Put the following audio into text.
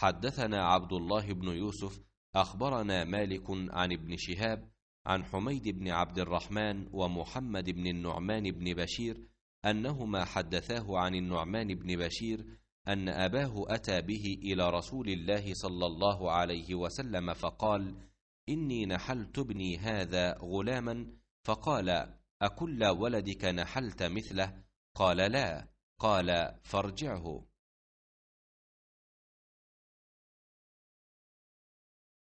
حدثنا عبد الله بن يوسف اخبرنا مالك عن ابن شهاب عن حميد بن عبد الرحمن ومحمد بن النعمان بن بشير انهما حدثاه عن النعمان بن بشير ان اباه اتى به الى رسول الله صلى الله عليه وسلم فقال اني نحلت ابني هذا غلاما فقال اكل ولدك نحلت مثله قال لا قال فارجعه